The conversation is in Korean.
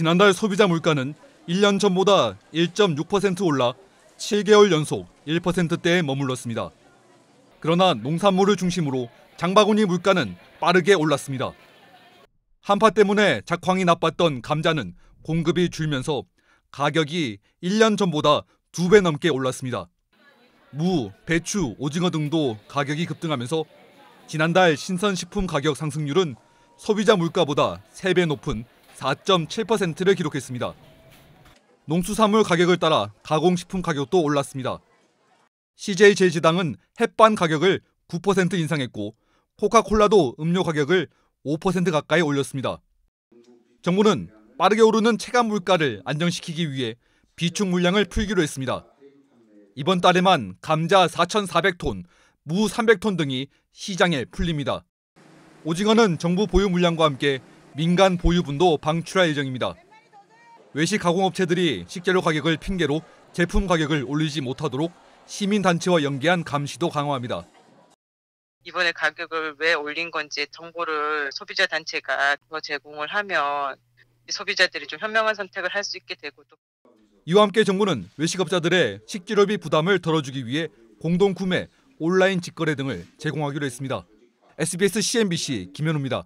지난달 소비자 물가는 1년 전보다 1.6% 올라 7개월 연속 1%대에 머물렀습니다. 그러나 농산물을 중심으로 장바구니 물가는 빠르게 올랐습니다. 한파 때문에 작황이 나빴던 감자는 공급이 줄면서 가격이 1년 전보다 2배 넘게 올랐습니다. 무, 배추, 오징어 등도 가격이 급등하면서 지난달 신선식품 가격 상승률은 소비자 물가보다 3배 높은 4.7%를 기록했습니다. 농수산물 가격을 따라 가공식품 가격도 올랐습니다. c j 제지당은 햇반 가격을 9% 인상했고 코카콜라도 음료 가격을 5% 가까이 올렸습니다. 정부는 빠르게 오르는 체감 물가를 안정시키기 위해 비축 물량을 풀기로 했습니다. 이번 달에만 감자 4,400톤, 무 300톤 등이 시장에 풀립니다. 오징어는 정부 보유 물량과 함께 민간 보유분도 방출할 예정입니다. 외식 가공업체들이 식재료 가격을 핑계로 제품 가격을 올리지 못하도록 시민단체와 연계한 감시도 강화합니다. 이번에 가격을 왜 올린 건지 정보를 소비자 단체가 제공을 하면 소비자들이 좀 현명한 선택을 할 수 있게 되고 또 이와 함께 정부는 외식업자들의 식재료비 부담을 덜어주기 위해 공동 구매, 온라인 직거래 등을 제공하기로 했습니다. SBS CNBC 김현우입니다.